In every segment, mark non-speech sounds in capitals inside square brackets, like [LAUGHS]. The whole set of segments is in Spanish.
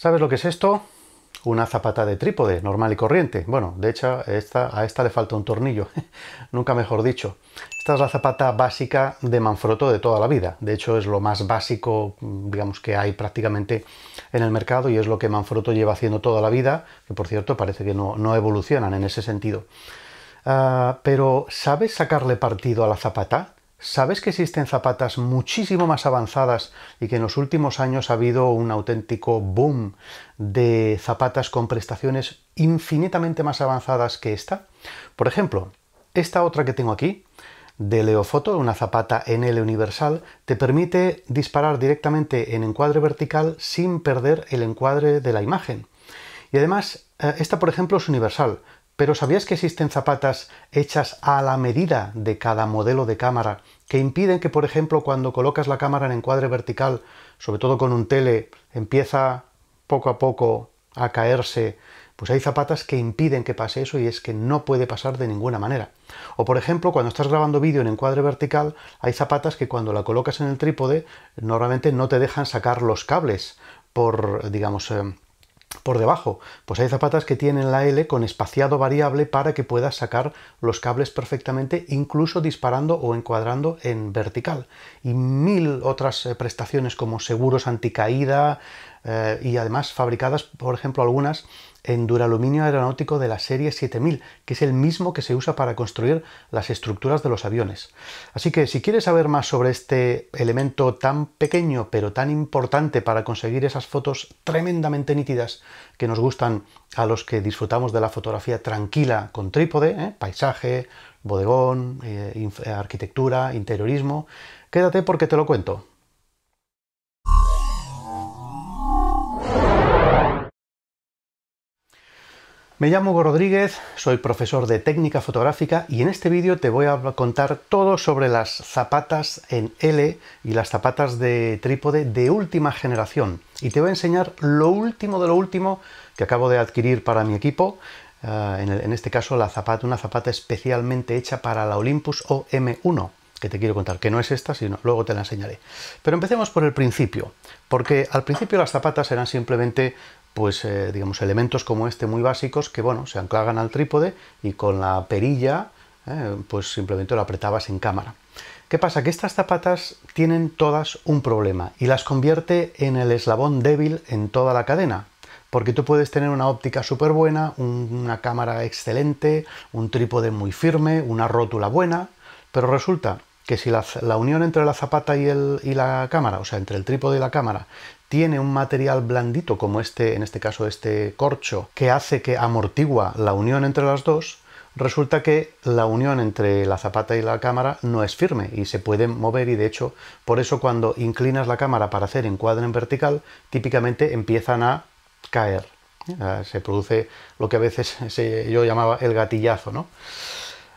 ¿Sabes lo que es esto? Una zapata de trípode, normal y corriente. Bueno, de hecho, a esta le falta un tornillo, [LAUGHS] nunca mejor dicho. Esta es la zapata básica de Manfrotto de toda la vida. De hecho, es lo más básico, digamos, que hay prácticamente en el mercado y es lo que Manfrotto lleva haciendo toda la vida, que por cierto parece que no, evolucionan en ese sentido. Ah, pero, ¿sabes sacarle partido a la zapata? ¿Sabes que existen zapatas muchísimo más avanzadas y que en los últimos años ha habido un auténtico boom de zapatas con prestaciones infinitamente más avanzadas que esta? Por ejemplo, esta otra que tengo aquí, de Leofoto, una zapata NL universal, te permite disparar directamente en encuadre vertical sin perder el encuadre de la imagen. Y además, eh, esta por ejemplo es universal, pero ¿sabías que existen zapatas hechas a la medida de cada modelo de cámara que impiden que, por ejemplo, cuando colocas la cámara en encuadre vertical, sobre todo con un tele, empieza poco a poco a caerse? Pues hay zapatas que impiden que pase eso y es que no puede pasar de ninguna manera. O por ejemplo, cuando estás grabando vídeo en encuadre vertical, hay zapatas que cuando la colocas en el trípode normalmente no te dejan sacar los cables por, digamos, eh, por debajo. Pues hay zapatas que tienen la L con espaciado variable para que puedas sacar los cables perfectamente, incluso disparando o encuadrando en vertical. Y mil otras eh, prestaciones como seguros anticaída eh, y además fabricadas, por ejemplo, algunas en duraluminio aeronáutico de la serie 7000, que es el mismo que se usa para construir las estructuras de los aviones. Así que si quieres saber más sobre este elemento tan pequeño pero tan importante para conseguir esas fotos tremendamente nítidas que nos gustan a los que disfrutamos de la fotografía tranquila con trípode, ¿eh? paisaje, bodegón, eh, arquitectura, interiorismo, quédate porque te lo cuento. Me llamo Hugo Rodríguez, soy profesor de técnica fotográfica y en este vídeo te voy a contar todo sobre las zapatas en L y las zapatas de trípode de última generación. Y te voy a enseñar lo último de lo último que acabo de adquirir para mi equipo, ah, en este caso la zapata, una zapata especialmente hecha para la Olympus OM1 que te quiero contar, que no es esta, sino luego te la enseñaré. Pero empecemos por el principio, porque al principio las zapatas eran simplemente pues eh, digamos elementos como este muy básicos que bueno se anclagan al trípode y con la perilla eh, pues simplemente lo apretabas en cámara. ¿Qué pasa? Que estas zapatas tienen todas un problema y las convierte en el eslabón débil en toda la cadena. Porque tú puedes tener una óptica súper buena, una cámara excelente, un trípode muy firme, una rótula buena, pero resulta que si la, unión entre la zapata y, el, y la cámara, o sea, entre el trípode y la cámara, tiene un material blandito como este, en este caso este corcho, que hace que amortigua la unión entre las dos, resulta que la unión entre la zapata y la cámara no es firme y se puede mover y de hecho por eso cuando inclinas la cámara para hacer encuadre en vertical típicamente empiezan a caer. ¿eh? Ah, se produce lo que a veces [LAUGHS] yo llamaba el gatillazo. ¿no?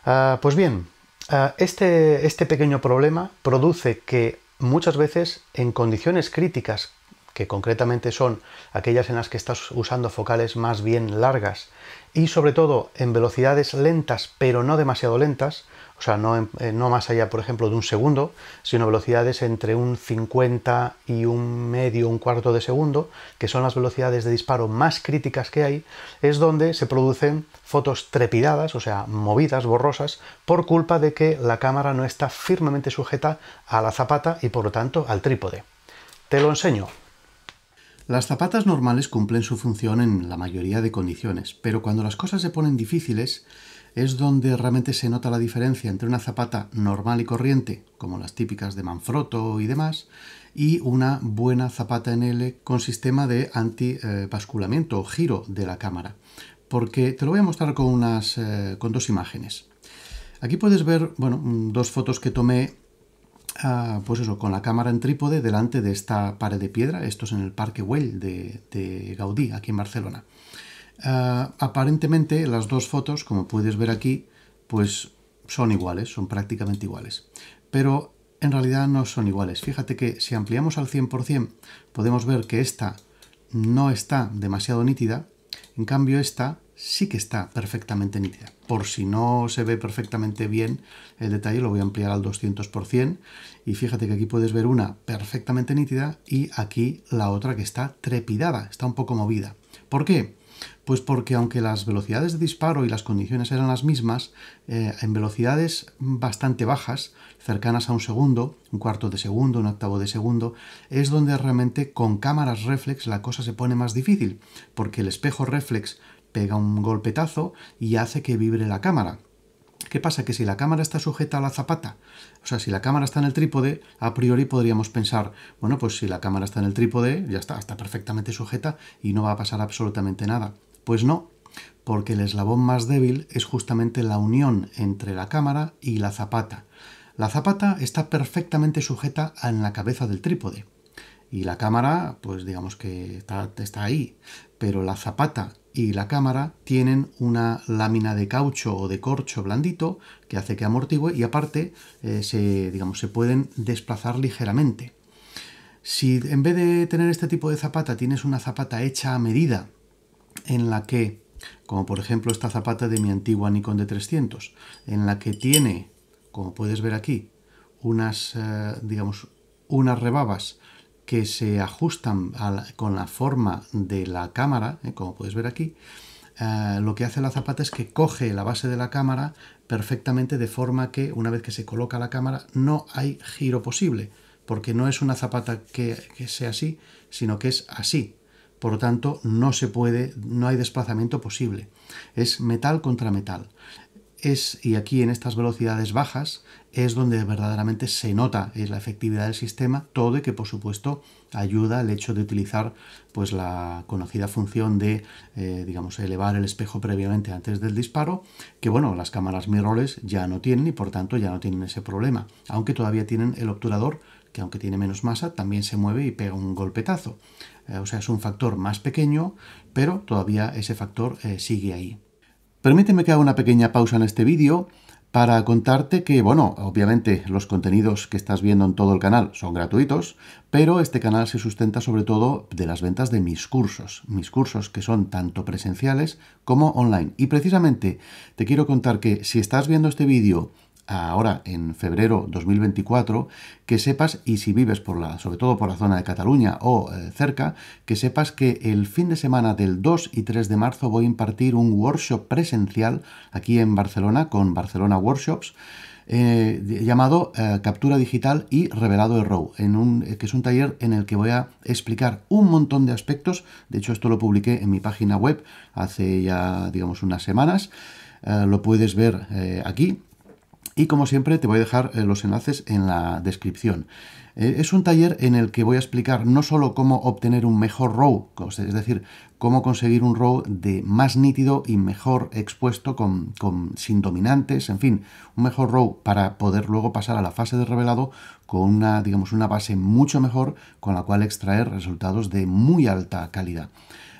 Ah, pues bien, ah, este, este pequeño problema produce que muchas veces en condiciones críticas que concretamente son aquellas en las que estás usando focales más bien largas y sobre todo en velocidades lentas pero no demasiado lentas, o sea, no, eh, no más allá, por ejemplo, de un segundo, sino velocidades entre un 50 y un medio, un cuarto de segundo, que son las velocidades de disparo más críticas que hay, es donde se producen fotos trepidadas, o sea, movidas, borrosas, por culpa de que la cámara no está firmemente sujeta a la zapata y por lo tanto al trípode. Te lo enseño. Las zapatas normales cumplen su función en la mayoría de condiciones, pero cuando las cosas se ponen difíciles es donde realmente se nota la diferencia entre una zapata normal y corriente, como las típicas de Manfrotto y demás, y una buena zapata en L con sistema de pasculamiento o giro de la cámara. Porque te lo voy a mostrar con, unas, eh, con dos imágenes. Aquí puedes ver bueno, mm, dos fotos que tomé Ah, pues eso, con la cámara en trípode delante de esta pared de piedra, esto es en el Parque Güell de, Gaudí, aquí en Barcelona. Ah, aparentemente las dos fotos, como puedes ver aquí, pues son iguales, son prácticamente iguales. Pero en realidad no son iguales. Fíjate que si ampliamos al 100% podemos ver que esta no está demasiado nítida, en cambio esta sí que está perfectamente nítida. Por si no se ve perfectamente bien el detalle, lo voy a ampliar al 200%. Y fíjate que aquí puedes ver una perfectamente nítida y aquí la otra que está trepidada, está un poco movida. ¿Por qué? Pues porque aunque las velocidades de disparo y las condiciones eran las mismas, eh, en velocidades bastante bajas, cercanas a un segundo, un cuarto de segundo, un octavo de segundo, es donde realmente con cámaras reflex la cosa se pone más difícil, porque el espejo reflex pega un golpetazo y hace que vibre la cámara. ¿Qué pasa? Que si la cámara está sujeta a la zapata, o sea, si la cámara está en el trípode, a priori podríamos pensar, bueno, pues si la cámara está en el trípode, ya está, está perfectamente sujeta y no va a pasar absolutamente nada. Pues no, porque el eslabón más débil es justamente la unión entre la cámara y la zapata. La zapata está perfectamente sujeta en la cabeza del trípode. Y la cámara, pues digamos que está, está ahí. Pero la zapata y la cámara tienen una lámina de caucho o de corcho blandito que hace que amortigüe y aparte eh, se, digamos, se pueden desplazar ligeramente. Si en vez de tener este tipo de zapata tienes una zapata hecha a medida en la que, como por ejemplo esta zapata de mi antigua Nikon de 300, en la que tiene, como puedes ver aquí, unas, eh, digamos, unas rebabas que se ajustan con la forma de la cámara, ¿eh? como puedes ver aquí, eh, lo que hace la zapata es que coge la base de la cámara perfectamente de forma que una vez que se coloca la cámara no hay giro posible, porque no es una zapata que, que sea así, sino que es así. Por lo tanto, no se puede, no hay desplazamiento posible. Es metal contra metal y aquí en estas velocidades bajas, es donde verdaderamente se nota es la efectividad del sistema, todo y que por supuesto ayuda el hecho de utilizar pues la conocida función de eh, digamos elevar el espejo previamente antes del disparo, que bueno, las cámaras mirrorless ya no tienen y por tanto ya no tienen ese problema, aunque todavía tienen el obturador que aunque tiene menos masa también se mueve y pega un golpetazo. Eh, o sea, es un factor más pequeño, pero todavía ese factor eh, sigue ahí. Permíteme que haga una pequeña pausa en este vídeo para contarte que, bueno, obviamente los contenidos que estás viendo en todo el canal son gratuitos, pero este canal se sustenta sobre todo de las ventas de mis cursos, mis cursos que son tanto presenciales como online. Y precisamente te quiero contar que si estás viendo este vídeo ahora en febrero 2024, que sepas, y si vives por la, sobre todo por la zona de Cataluña o eh, cerca, que sepas que el fin de semana del 2 y 3 de marzo voy a impartir un workshop presencial aquí en Barcelona con Barcelona Workshops. Eh, llamado eh, Captura Digital y Revelado de Row, que es un taller en el que voy a explicar un montón de aspectos. De hecho, esto lo publiqué en mi página web hace ya, digamos, unas semanas. lo puedes ver aquí y como siempre te voy a dejar eh, los enlaces en la descripción. Eh, es un taller en el que voy a explicar no solo cómo obtener un mejor RAW, es decir, cómo conseguir un RAW de más nítido y mejor expuesto sin dominantes, en fin, un mejor RAW para poder luego pasar a la fase de revelado con una, digamos, una base mucho mejor con la cual extraer resultados de muy alta calidad.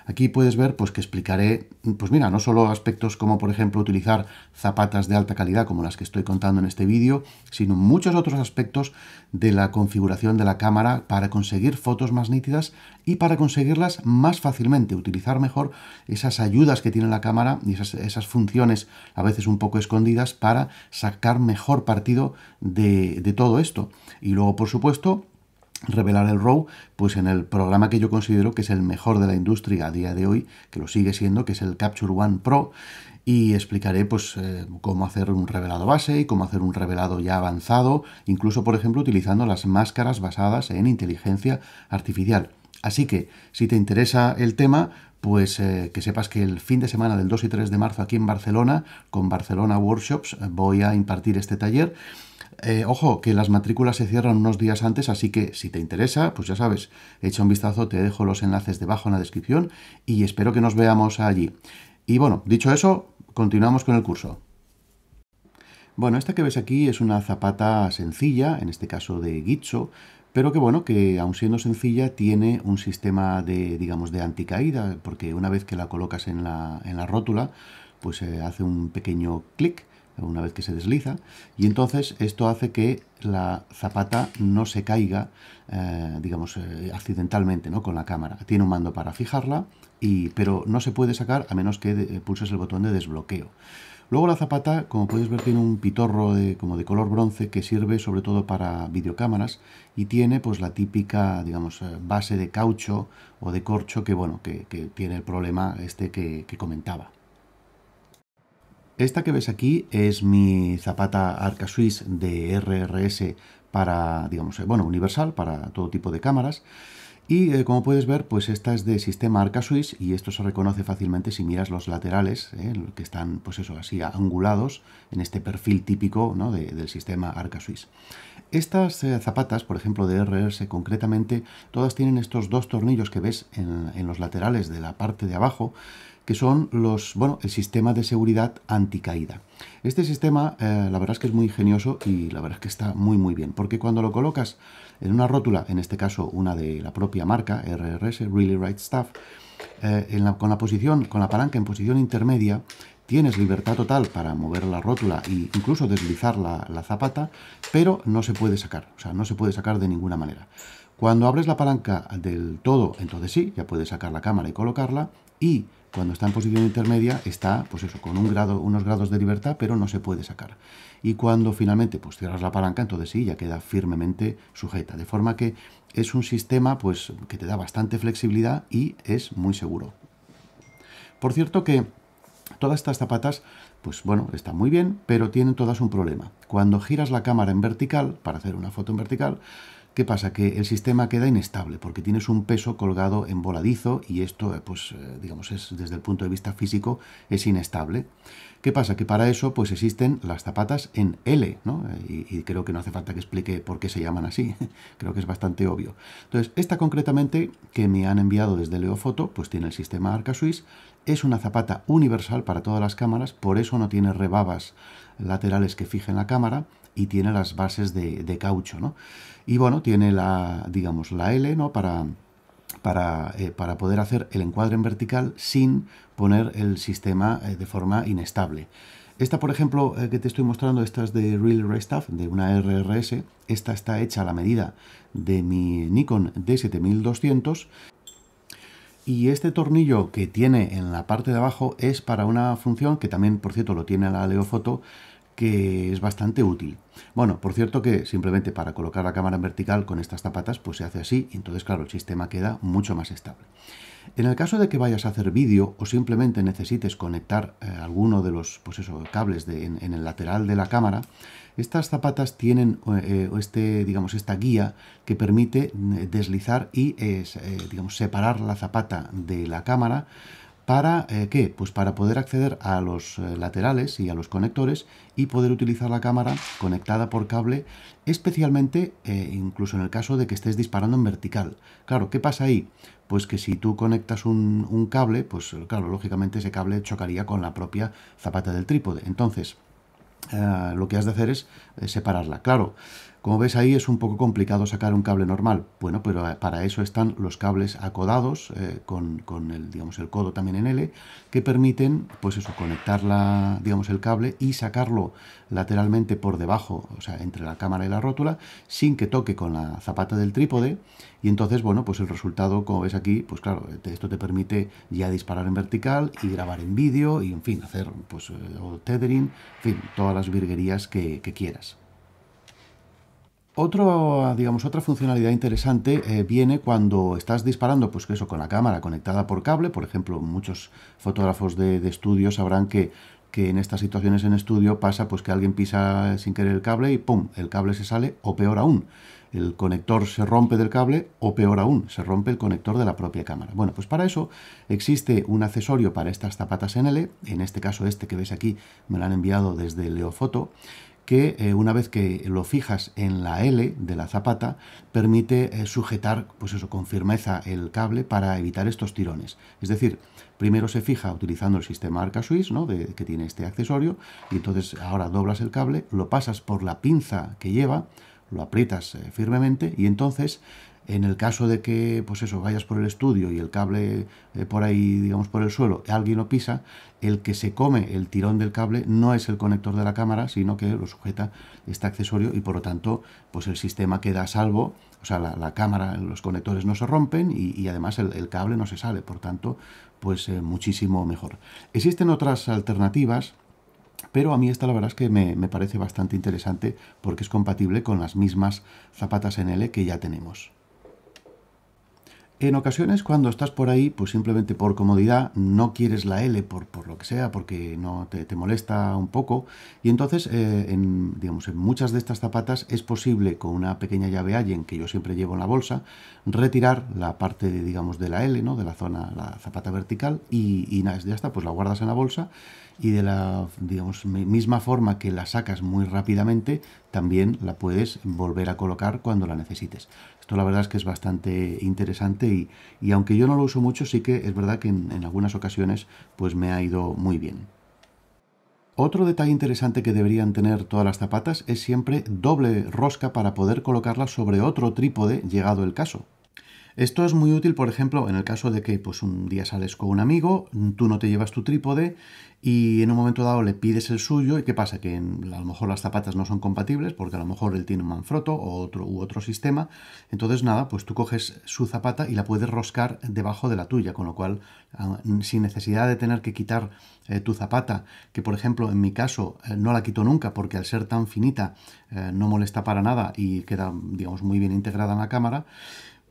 Aquí puedes ver pues, que explicaré, pues mira, no solo aspectos como por ejemplo utilizar zapatas de alta calidad como las que estoy contando en este vídeo, sino muchos otros aspectos de la configuración de la cámara para conseguir fotos más nítidas y para conseguirlas más fácilmente, utilizar mejor esas ayudas que tiene la cámara y esas, funciones a veces un poco escondidas para sacar mejor partido de, de todo esto. Y luego, por supuesto, revelar el RAW, pues en el programa que yo considero que es el mejor de la industria a día de hoy, que lo sigue siendo, que es el Capture One Pro, y explicaré pues eh, cómo hacer un revelado base y cómo hacer un revelado ya avanzado, incluso por ejemplo utilizando las máscaras basadas en inteligencia artificial. Así que si te interesa el tema, pues eh, que sepas que el fin de semana del 2 y 3 de marzo aquí en Barcelona, con Barcelona Workshops, eh, voy a impartir este taller eh, ojo, que las matrículas se cierran unos días antes, así que si te interesa, pues ya sabes, echa un vistazo, te dejo los enlaces debajo en la descripción y espero que nos veamos allí. Y bueno, dicho eso, continuamos con el curso. Bueno, esta que ves aquí es una zapata sencilla, en este caso de guicho, pero que bueno, que aun siendo sencilla tiene un sistema de, digamos, de anticaída, porque una vez que la colocas en la, en la rótula, pues eh, hace un pequeño clic una vez que se desliza, y entonces esto hace que la zapata no se caiga, eh, digamos, eh, accidentalmente ¿no? con la cámara. Tiene un mando para fijarla, y, pero no se puede sacar a menos que eh, pulses el botón de desbloqueo. Luego la zapata, como podéis ver, tiene un pitorro de, como de color bronce que sirve sobre todo para videocámaras y tiene pues la típica, digamos, base de caucho o de corcho que, bueno, que, tiene el problema este que comentaba. Esta que ves aquí es mi zapata Arca Swiss de RRS para, digamos, eh, bueno, universal, para todo tipo de cámaras. Y eh, como puedes ver, pues esta es de sistema Arca Swiss y esto se reconoce fácilmente si miras los laterales, eh, que están, pues eso, así angulados en este perfil típico del sistema Arca Swiss. Estas zapatas, por ejemplo, de RRS concretamente, todas tienen estos dos tornillos que ves en, en los laterales de la parte de abajo, que son los, bueno, el sistema de seguridad anticaída. Este sistema, eh, la verdad es que es muy ingenioso y la verdad es que está muy muy bien, porque cuando lo colocas en una rótula, en este caso una de la propia marca, RRS, Really Right Stuff, eh, con la posición, con la palanca en posición intermedia, tienes libertad total para mover la rótula e incluso deslizar la, la zapata, pero no se puede sacar, o sea, no se puede sacar de ninguna manera. Cuando abres la palanca del todo, entonces sí, ya puedes sacar la cámara y colocarla, y cuando está en posición intermedia está, pues eso, con unos grados de libertad, pero no se puede sacar. Y cuando finalmente pues cierras la palanca, entonces sí, ya queda firmemente sujeta. De forma que es un sistema pues que te da bastante flexibilidad y es muy seguro. Por cierto que todas estas zapatas, pues bueno, están muy bien, pero tienen todas un problema. Cuando giras la cámara en vertical, para hacer una foto en vertical, ¿Qué pasa? Que el sistema queda inestable porque tienes un peso colgado en voladizo y esto, eh, pues, eh, digamos, es desde el punto de vista físico, es inestable. ¿Qué pasa? Que para eso, pues, existen las zapatas en L, ¿no? Eh, y, creo que no hace falta que explique por qué se llaman así. [LAUGHS] creo que es bastante obvio. Entonces, esta concretamente, que me han enviado desde Leofoto, pues tiene el sistema Arca Swiss, es una zapata universal para todas las cámaras, por eso no tiene rebabas laterales que fijen la cámara y tiene las bases de, caucho, ¿no? Y bueno, tiene la, digamos, la L, ¿no? Para, para, eh, para, poder hacer el encuadre en vertical sin poner el sistema eh, de forma inestable. Esta, por ejemplo, eh, que te estoy mostrando, esta es de Real Ray de una RRS. Esta está hecha a la medida de mi Nikon D7200 y este tornillo que tiene en la parte de abajo es para una función que también, por cierto, lo tiene la Leofoto, que es bastante útil. Bueno, por cierto que simplemente para colocar la cámara en vertical con estas zapatas, pues se hace así, y entonces, claro, el sistema queda mucho más estable. En el caso de que vayas a hacer vídeo o simplemente necesites conectar eh, alguno de los pues cables en, el lateral de la cámara, estas zapatas tienen eh, este, digamos, esta guía que permite mm, deslizar y eh, digamos, separar la zapata de la cámara ¿Para eh, qué? Pues para poder acceder a los eh, laterales y a los conectores y poder utilizar la cámara conectada por cable, especialmente eh, incluso en el caso de que estés disparando en vertical. Claro, ¿qué pasa ahí? Pues que si tú conectas un, un cable, pues claro, lógicamente ese cable chocaría con la propia zapata del trípode. Entonces, lo que has de hacer es separarla. Claro, como ves ahí es un poco complicado sacar un cable normal. Bueno, pero eh, para eso están los cables acodados eh, con, el, digamos, el codo también en L que permiten pues eso, conectar digamos, el cable y sacarlo lateralmente por debajo, o sea, entre la cámara y la rótula, sin que toque con la zapata del trípode. Y entonces, bueno, pues el resultado, como ves aquí, pues claro, esto te permite ya disparar en vertical y grabar en vídeo y, en fin, hacer pues, eh, tethering, en fin, todas las virguerías que quieras digamos, otra funcionalidad interesante eh, viene cuando estás disparando, pues eso, con la cámara conectada por cable. Por ejemplo, muchos fotógrafos de, estudio sabrán que, que, en estas situaciones en estudio pasa pues que alguien pisa sin querer el cable y ¡pum! El cable se sale, o peor aún, el conector se rompe del cable, o peor aún, se rompe el conector de la propia cámara. Bueno, pues para eso existe un accesorio para estas zapatas en e, en este caso este que ves aquí me lo han enviado desde Leofoto, que eh, una vez que lo fijas en la L de la zapata, permite eh, sujetar pues eso, con firmeza el cable para evitar estos tirones. Es decir, primero se fija utilizando el sistema Arca Swiss, ¿no? que tiene este accesorio, y entonces ahora doblas el cable, lo pasas por la pinza que lleva, lo aprietas eh, firmemente y entonces en el caso de que, pues eso, vayas por el estudio y el cable eh, por ahí, digamos, por el suelo, alguien lo pisa, el que se come el tirón del cable no es el conector de la cámara, sino que lo sujeta este accesorio y por lo tanto, pues el sistema queda a salvo, o sea, la, cámara, los conectores no se rompen y, además el, cable no se sale, por tanto, pues eh, muchísimo mejor. Existen otras alternativas pero a mí esta la verdad es que me, me, parece bastante interesante porque es compatible con las mismas zapatas NL que ya tenemos. En ocasiones cuando estás por ahí, pues simplemente por comodidad no quieres la L por, lo que sea, porque no te, molesta un poco. Y entonces, eh, en, digamos, en muchas de estas zapatas es posible con una pequeña llave Allen que yo siempre llevo en la bolsa, retirar la parte, digamos, de la L, ¿no? de la zona, la zapata vertical, y, y ya está, pues la guardas en la bolsa y de la digamos, misma forma que la sacas muy rápidamente, también la puedes volver a colocar cuando la necesites. Esto la verdad es que es bastante interesante y, aunque yo no lo uso mucho, sí que es verdad que en, algunas ocasiones pues me ha ido muy bien. Otro detalle interesante que deberían tener todas las zapatas es siempre doble rosca para poder colocarlas sobre otro trípode llegado el caso. Esto es muy útil, por ejemplo, en el caso de que pues, un día sales con un amigo, tú no te llevas tu trípode y en un momento dado le pides el suyo y qué pasa, que a lo mejor las zapatas no son compatibles porque a lo mejor él tiene un manfrotto o otro, u otro sistema. Entonces nada, pues tú coges su zapata y la puedes roscar debajo de la tuya, con lo cual ah, sin necesidad de tener que quitar eh, tu zapata, que por ejemplo en mi caso eh, no la quito nunca porque al ser tan finita eh, no molesta para nada y queda digamos muy bien integrada en la cámara,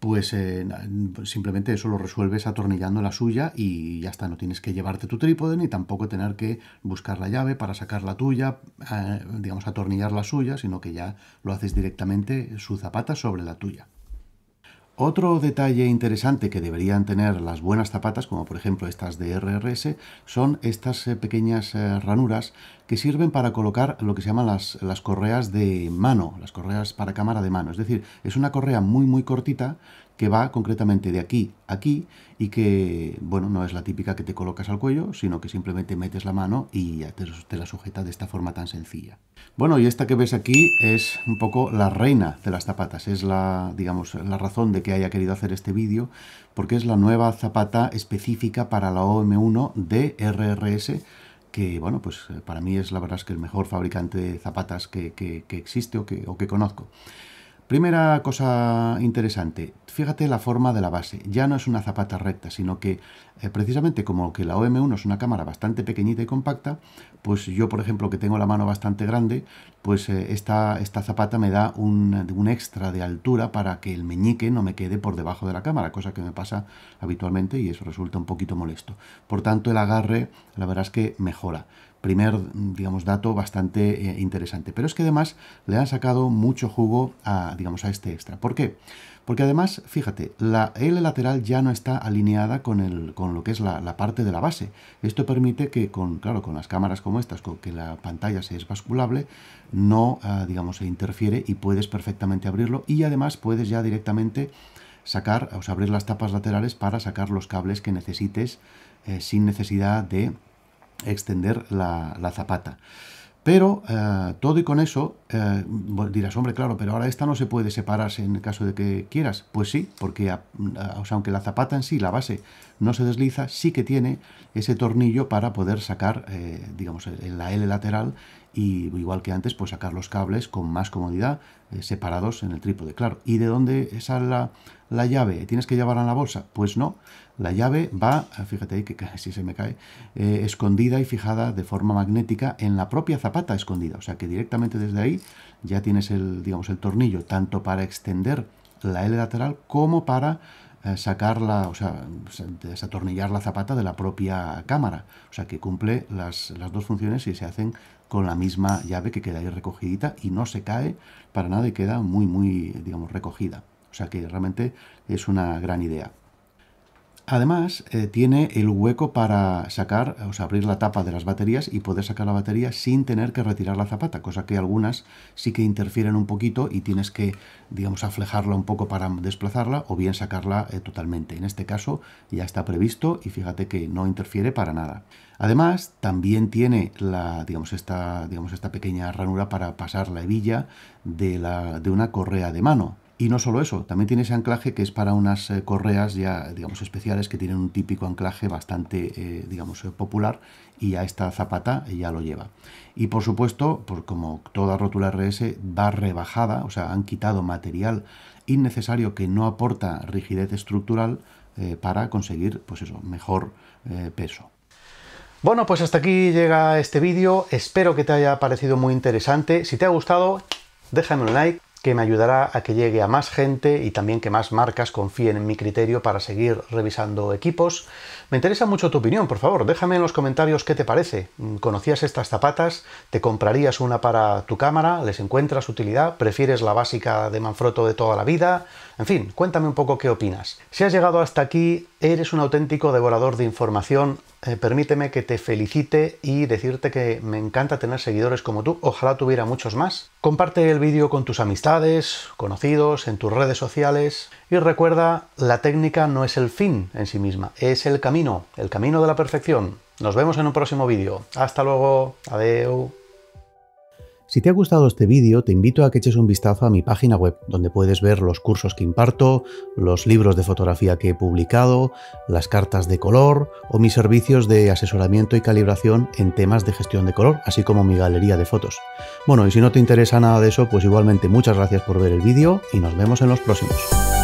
pues, eh, pues simplemente eso lo resuelves atornillando la suya y ya está, no tienes que llevarte tu trípode ni tampoco tener que buscar la llave para sacar la tuya, eh, digamos, atornillar la suya, sino que ya lo haces directamente su zapata sobre la tuya. Otro detalle interesante que deberían tener las buenas zapatas, como por ejemplo estas de RRS, son estas eh, pequeñas eh, ranuras que sirven para colocar lo que se llaman las, las correas de mano, las correas para cámara de mano. Es decir, es una correa muy muy cortita que va concretamente de aquí a aquí y que, bueno, no es la típica que te colocas al cuello, sino que simplemente metes la mano y ya te, la sujeta de esta forma tan sencilla. Bueno, y esta que ves aquí es un poco la reina de las zapatas, es la, digamos, la razón de que haya querido hacer este vídeo, porque es la nueva zapata específica para la OM1 de RRS, que bueno, pues eh, para mí es la verdad que el mejor fabricante de zapatas que, existe o que, o que conozco. Primera cosa interesante, fíjate la forma de la base. Ya no es una zapata recta, sino que eh, precisamente como que la OM1 es una cámara bastante pequeñita y compacta, pues yo, por ejemplo, que tengo la mano bastante grande, pues eh, esta, zapata me da un, un, extra de altura para que el meñique no me quede por debajo de la cámara, cosa que me pasa habitualmente y eso resulta un poquito molesto. Por tanto, el agarre, la verdad es que mejora primer, digamos, dato bastante eh, interesante. Pero es que además le han sacado mucho jugo a, digamos, a este extra. ¿Por qué? Porque además, fíjate, la L lateral ya no está alineada con, el, con lo que es la, parte de la base. Esto permite que, con, claro, con las cámaras como estas, con que la pantalla se es basculable, no, ah, digamos, se interfiere y puedes perfectamente abrirlo. Y además puedes ya directamente sacar, o sea, abrir las tapas laterales para sacar los cables que necesites eh, sin necesidad de extender la, zapata. Pero eh, todo y con eso eh, dirás, hombre, claro, pero ahora esta no se puede separarse en el caso de que quieras. Pues sí, porque aunque la zapata en sí, la base, no se desliza, sí que tiene ese tornillo para poder sacar, eh, digamos digamos, la L lateral y igual que antes, pues sacar los cables con más comodidad, eh, separados en el trípode, claro. ¿Y de dónde sale la, llave? ¿Tienes que llevarla en la bolsa? Pues no, la llave va, ah, fíjate ahí que [LAUGHS] si se me cae, eh, escondida y fijada de forma magnética en la propia zapata escondida, o sea que directamente desde ahí ya tienes el, digamos, el tornillo, tanto para extender la L lateral como para eh, sacarla, o sea, desatornillar la zapata de la propia cámara. O sea, que cumple las, las, dos funciones y se hacen con la misma llave que queda ahí recogidita y no se cae para nada y queda muy, muy, digamos, recogida. O sea que realmente es una gran idea. Además, eh, tiene el hueco para sacar, o sea, abrir la tapa de las baterías y poder sacar la batería sin tener que retirar la zapata, cosa que algunas sí que interfieren un poquito y tienes que, digamos, aflejarla un poco para desplazarla o bien sacarla eh, totalmente. En este caso ya está previsto y fíjate que no interfiere para nada. Además, también tiene la, digamos, esta, pequeña ranura para pasar la hebilla de una correa de mano y no solo eso, también tiene ese anclaje que es para unas eh, correas ya, digamos, especiales que tienen un típico anclaje bastante, eh, digamos, eh, popular y a esta zapata ya lo lleva. Y por supuesto, por, como toda rótula RS, va rebajada, o sea, han quitado material innecesario que no aporta rigidez estructural para conseguir, pues eso, mejor peso. Bueno, pues hasta aquí llega este vídeo. Espero que te haya parecido muy interesante. Si te ha gustado, déjame un like que me ayudará a que llegue a más gente y también que más marcas confíen en mi criterio para seguir revisando equipos. Me interesa mucho tu opinión, por favor, déjame en los comentarios qué te parece. ¿Conocías estas zapatas? ¿Te comprarías una para tu cámara? ¿Les encuentras utilidad? ¿Prefieres la básica de Manfrotto de toda la vida? En fin, cuéntame un poco qué opinas. Si has llegado hasta aquí, Eres un auténtico devorador de información. Eh, permíteme que te felicite y decirte que me encanta tener seguidores como tú. Ojalá tuviera muchos más. Comparte el vídeo con tus amistades, conocidos, en tus redes sociales. Y recuerda, la técnica no es el fin en sí misma, es el camino, el camino de la perfección. Nos vemos en un próximo vídeo. Hasta luego. Adiós. Si te ha gustado este vídeo, te invito a que eches un vistazo a mi página web, donde puedes ver los cursos que imparto, los libros de fotografía que he publicado, las cartas de color o mis servicios de asesoramiento y calibración en temas de gestión de color, así como mi galería de fotos. Bueno, y si no te interesa nada de eso, pues igualmente muchas gracias por ver el vídeo y nos vemos en los próximos.